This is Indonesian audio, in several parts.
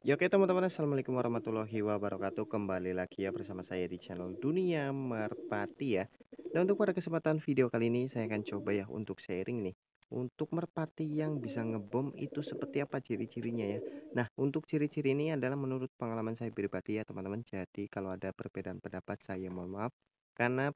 Ya oke teman-teman Assalamualaikum warahmatullahi wabarakatuh Kembali lagi ya bersama saya di channel Dunia Merpati ya Nah untuk pada kesempatan video kali ini Saya akan coba ya untuk sharing nih Untuk merpati yang bisa ngebom itu seperti apa ciri-cirinya ya Nah untuk ciri-ciri ini adalah menurut pengalaman saya pribadi ya teman-teman Jadi kalau ada perbedaan pendapat saya mohon maaf Karena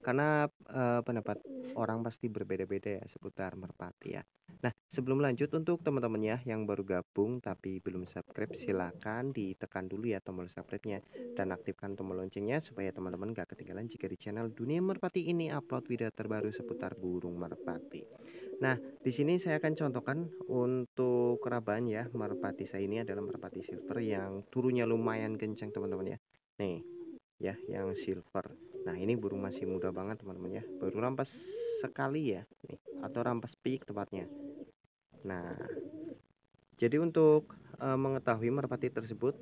karena eh, pendapat orang pasti berbeda-beda ya seputar merpati ya Nah, sebelum lanjut untuk teman-teman ya yang baru gabung tapi belum subscribe silakan ditekan dulu ya tombol subscribe-nya dan aktifkan tombol loncengnya supaya teman-teman gak ketinggalan jika di channel Dunia Merpati ini upload video terbaru seputar burung merpati. Nah, di sini saya akan contohkan untuk kerabaan ya merpati saya ini adalah merpati silver yang turunnya lumayan kencang teman-teman ya. Nih, ya yang silver Nah ini burung masih muda banget teman-teman ya Baru rampas sekali ya nih Atau rampas peak tepatnya Nah Jadi untuk e, mengetahui merpati tersebut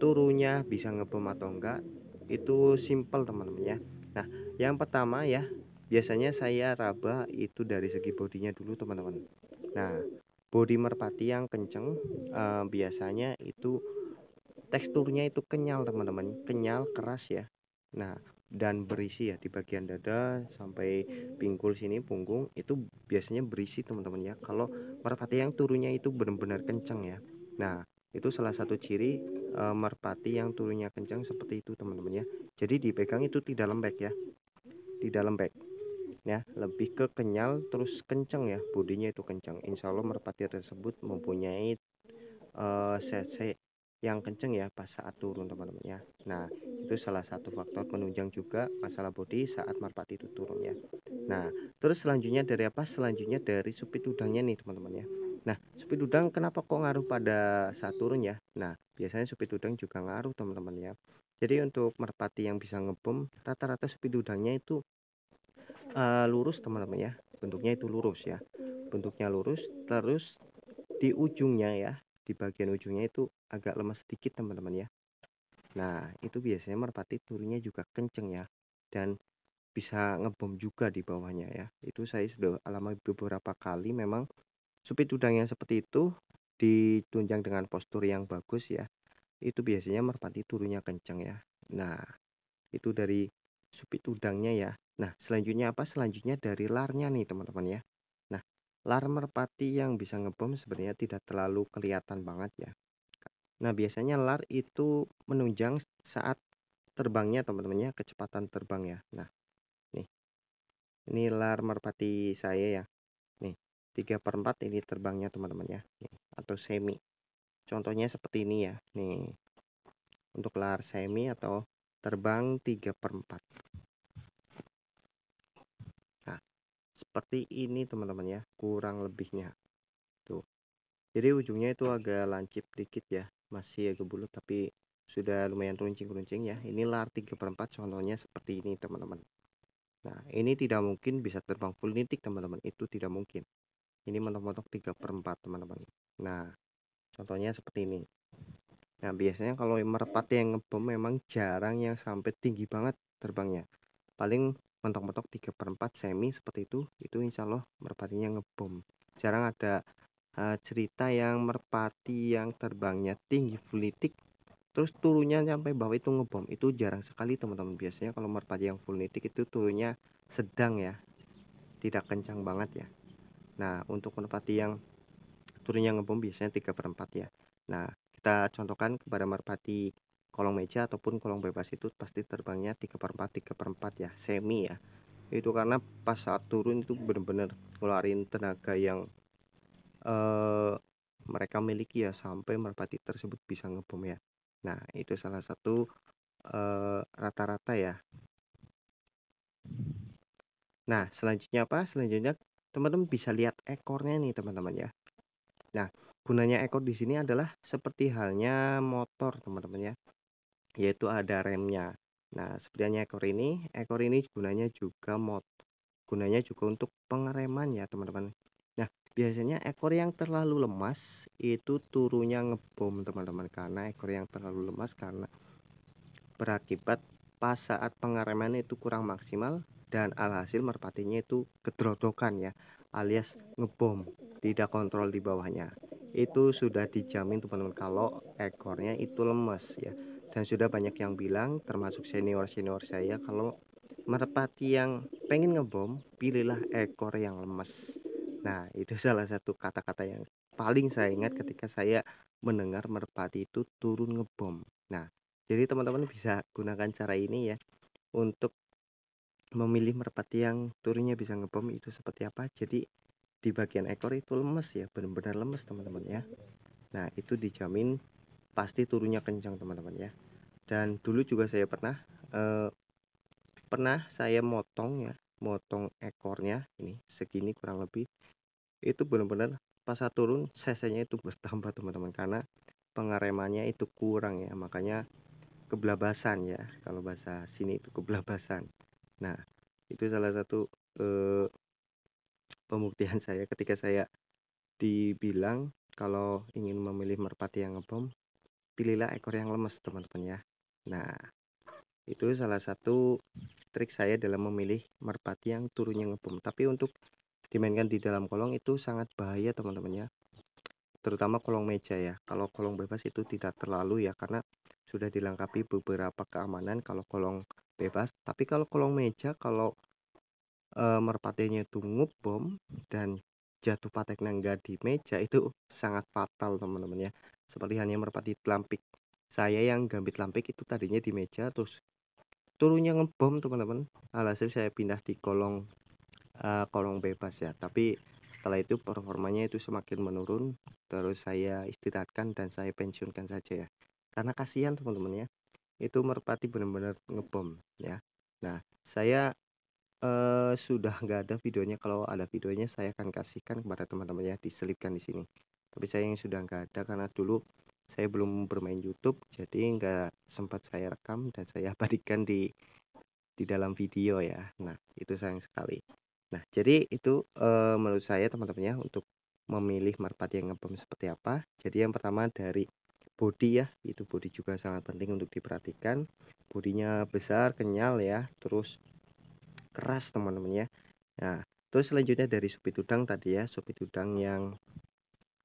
Turunnya bisa ngebom atau enggak Itu simple teman-teman ya Nah yang pertama ya Biasanya saya raba itu dari segi bodinya dulu teman-teman Nah body merpati yang kenceng e, Biasanya itu teksturnya itu kenyal teman-teman Kenyal keras ya Nah dan berisi ya di bagian dada sampai hmm. pinggul sini punggung itu biasanya berisi teman-teman ya kalau hmm. merpati yang turunnya itu benar-benar kencang ya nah itu salah satu ciri e, merpati yang turunnya kencang seperti itu teman-teman ya jadi dipegang itu tidak lembek ya tidak lembek ya lebih ke kenyal terus kencang ya bodinya itu kencang insya Allah merpati tersebut mempunyai eh, e, cc yang kenceng ya pas saat turun teman-teman ya nah itu salah satu faktor penunjang juga masalah bodi saat merpati itu turun ya nah terus selanjutnya dari apa selanjutnya dari supit udangnya nih teman-teman ya nah supit udang kenapa kok ngaruh pada saat turun ya nah biasanya supit udang juga ngaruh teman-teman ya jadi untuk merpati yang bisa ngebom rata-rata supit udangnya itu uh, lurus teman-teman ya bentuknya itu lurus ya bentuknya lurus terus di ujungnya ya di bagian ujungnya itu agak lemas sedikit teman-teman ya Nah, itu biasanya merpati turunnya juga kenceng ya dan bisa ngebom juga di bawahnya ya. Itu saya sudah alami beberapa kali memang supit udang yang seperti itu ditunjang dengan postur yang bagus ya. Itu biasanya merpati turunnya kenceng ya. Nah, itu dari supit udangnya ya. Nah, selanjutnya apa? Selanjutnya dari larnya nih, teman-teman ya. Nah, lar merpati yang bisa ngebom sebenarnya tidak terlalu kelihatan banget ya. Nah, biasanya LAR itu menunjang saat terbangnya teman-temannya, kecepatan terbang ya. Nah, nih. Ini LAR merpati saya ya. Nih, 3 per 4 ini terbangnya teman temannya Nih, atau semi. Contohnya seperti ini ya. Nih. Untuk LAR semi atau terbang tiga per 4. Nah, seperti ini teman-teman ya, kurang lebihnya. Tuh jadi ujungnya itu agak lancip dikit ya masih agak bulat tapi sudah lumayan runcing-runcing ya Inilah lar 3 per 4 contohnya seperti ini teman-teman nah ini tidak mungkin bisa terbang full nitik teman-teman itu tidak mungkin ini mentok-mentok 3 per 4 teman-teman nah contohnya seperti ini nah biasanya kalau merpati yang ngebom memang jarang yang sampai tinggi banget terbangnya paling mentok-mentok 3 per 4 semi seperti itu itu insya Allah merpatinya ngebom jarang ada Eh, cerita yang merpati yang terbangnya tinggi funitik terus turunnya sampai bawah itu ngebom itu jarang sekali teman-teman biasanya kalau merpati yang funitik itu turunnya sedang ya tidak kencang banget ya nah untuk merpati yang turunnya ngebom biasanya tiga per 4 ya nah kita contohkan kepada merpati kolong meja ataupun kolong bebas itu pasti terbangnya tiga per 4 3 per 4 ya semi ya itu karena pas saat turun itu benar-benar ngeluarin tenaga yang uh, mereka miliki ya sampai merpati tersebut bisa ngebom ya nah itu salah satu rata-rata uh, ya nah selanjutnya apa selanjutnya teman-teman bisa lihat ekornya nih teman-teman ya nah gunanya ekor di sini adalah seperti halnya motor teman-teman ya yaitu ada remnya Nah, sepertinya ekor ini, ekor ini gunanya juga mod. Gunanya juga untuk pengereman ya, teman-teman biasanya ekor yang terlalu lemas itu turunnya ngebom teman-teman karena ekor yang terlalu lemas karena berakibat pas saat pengereman itu kurang maksimal dan alhasil merpatinya itu kedrodokan ya alias ngebom tidak kontrol di bawahnya itu sudah dijamin teman-teman kalau ekornya itu lemas ya dan sudah banyak yang bilang termasuk senior-senior saya kalau merpati yang pengen ngebom pilihlah ekor yang lemas Nah, itu salah satu kata-kata yang paling saya ingat ketika saya mendengar merpati itu turun ngebom. Nah, jadi teman-teman bisa gunakan cara ini ya untuk memilih merpati yang turunnya bisa ngebom itu seperti apa. Jadi di bagian ekor itu lemes ya, benar-benar lemes teman-teman ya. Nah, itu dijamin pasti turunnya kencang teman-teman ya. Dan dulu juga saya pernah eh, pernah saya motong ya motong ekornya ini segini kurang lebih itu benar-benar pas saat turun sesenya itu bertambah teman-teman karena pengeremannya itu kurang ya makanya kebelabasan ya kalau bahasa sini itu kebelabasan nah itu salah satu eh, pembuktian saya ketika saya dibilang kalau ingin memilih merpati yang ngebom pilihlah ekor yang lemes teman-teman ya nah itu salah satu trik saya dalam memilih merpati yang turunnya ngebom tapi untuk dimainkan di dalam kolong itu sangat bahaya teman-teman ya terutama kolong meja ya kalau kolong bebas itu tidak terlalu ya karena sudah dilengkapi beberapa keamanan kalau kolong bebas tapi kalau kolong meja kalau e, merpatinya itu ngebom dan jatuh patek nangga di meja itu sangat fatal teman-teman ya seperti hanya merpati lampik saya yang gambit lampik itu tadinya di meja terus turunnya ngebom teman-teman alhasil nah, saya pindah di kolong uh, kolong bebas ya tapi setelah itu performanya itu semakin menurun terus saya istirahatkan dan saya pensiunkan saja ya karena kasihan teman-teman ya itu merpati benar-benar ngebom ya nah saya uh, sudah nggak ada videonya kalau ada videonya saya akan kasihkan kepada teman-teman ya diselipkan di sini tapi saya yang sudah nggak ada karena dulu saya belum bermain YouTube jadi nggak sempat saya rekam dan saya abadikan di di dalam video ya nah itu sayang sekali nah jadi itu e, menurut saya teman teman ya untuk memilih merpati yang ngebom seperti apa jadi yang pertama dari body ya itu body juga sangat penting untuk diperhatikan bodinya besar kenyal ya terus keras teman-teman ya nah terus selanjutnya dari supit udang tadi ya supit udang yang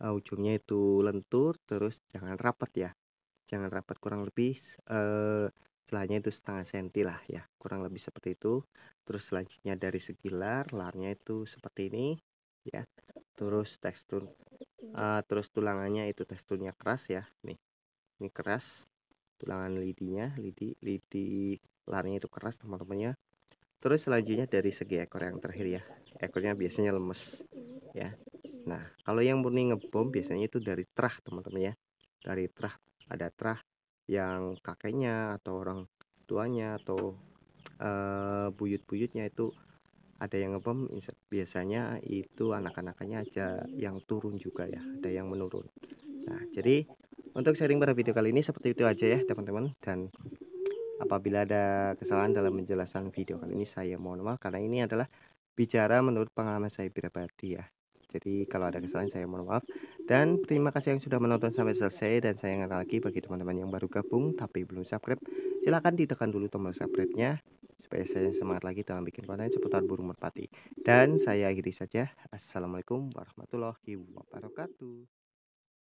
uh, ujungnya itu lentur terus jangan rapat ya jangan rapat kurang lebih uh, celahnya itu setengah senti lah ya kurang lebih seperti itu terus selanjutnya dari segi lar larnya itu seperti ini ya terus tekstur uh, terus tulangannya itu teksturnya keras ya nih ini keras tulangan lidinya lidi lidi larnya itu keras teman temannya terus selanjutnya dari segi ekor yang terakhir ya ekornya biasanya lemes ya Nah, kalau yang murni ngebom biasanya itu dari trah, teman-teman ya. Dari trah ada trah yang kakeknya atau orang tuanya atau uh, buyut-buyutnya itu ada yang ngebom biasanya itu anak-anaknya aja yang turun juga ya, ada yang menurun. Nah, jadi untuk sharing pada video kali ini seperti itu aja ya, teman-teman dan apabila ada kesalahan dalam penjelasan video kali ini saya mohon maaf karena ini adalah bicara menurut pengalaman saya pribadi ya jadi kalau ada kesalahan saya mohon maaf. Dan terima kasih yang sudah menonton sampai selesai dan saya ingat lagi bagi teman-teman yang baru gabung tapi belum subscribe, silahkan ditekan dulu tombol subscribe-nya supaya saya semangat lagi dalam bikin konten seputar burung merpati. Dan saya akhiri saja. Assalamualaikum warahmatullahi wabarakatuh.